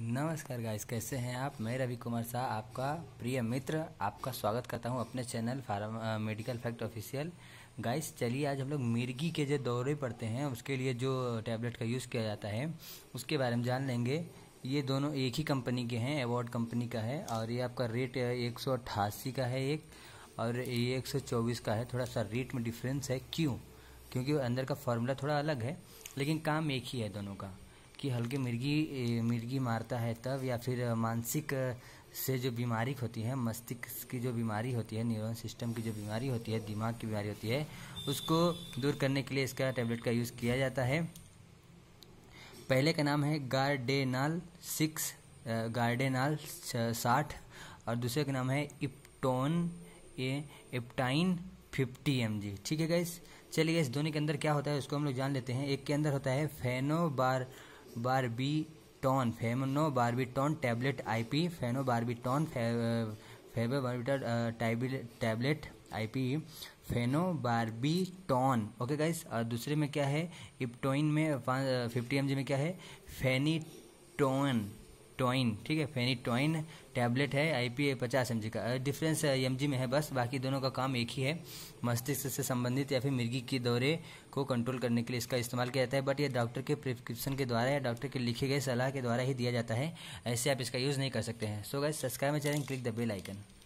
नमस्कार गाइस कैसे हैं आप मैं रवि कुमार शाह आपका प्रिय मित्र आपका स्वागत करता हूं अपने channel pharm medical fact official guys चलिए आज हम लोग मिर्गी के जो दौरे पड़ते हैं उसके लिए जो टैबलेट का यूज़ किया जाता है उसके बारे में जान लेंगे ये दोनों एक ही कंपनी के हैं एवॉर्ड कंपनी का है और ये आपका रेट एक का है एक और ये एक का है थोड़ा सा रेट में डिफ्रेंस है क्यों क्योंकि अंदर का फार्मूला थोड़ा अलग है लेकिन काम एक ही है दोनों का कि हल्की मिर्गी मिर्गी मारता है तब या फिर मानसिक से जो बीमारी होती है मस्तिष्क की जो बीमारी होती है न्यूरॉन सिस्टम की जो बीमारी होती है दिमाग की बीमारी होती है उसको दूर करने के लिए इसका टैबलेट का यूज़ किया जाता है पहले का नाम है गार्डेनाल सिक्स गार्डेनाल साठ और दूसरे का नाम है इप्टोन ए एप्टाइन फिफ्टी एम जी ठीक है गाइस चलिए इस दोनों के अंदर क्या होता है उसको हम लोग जान लेते हैं एक के अंदर होता है फेनोबार बारबीटॉन फेमनो बारबीटॉन टैबलेट आईपी फेनो बारबीटॉन फेबे बारबीटर टैबलेट आईपी फेनो बारबीटॉन ओके गाइस और दूसरे में क्या है इप्टोइन में फिफ्टी एम में क्या है फेनीटोन टॉइन ठीक है टॉइन टैबलेट है आई पी पचास एम का डिफरेंस एम में है बस बाकी दोनों का काम एक ही है मस्तिष्क से संबंधित या फिर मिर्गी के दौरे को कंट्रोल करने के लिए इसका इस्तेमाल किया जाता है बट ये डॉक्टर के प्रिस्क्रिप्शन के द्वारा या डॉक्टर के लिखे गए सलाह के द्वारा ही दिया जाता है ऐसे आप इसका यूज़ नहीं कर सकते हैं सो गए सब्सक्राइब में channel click the bell icon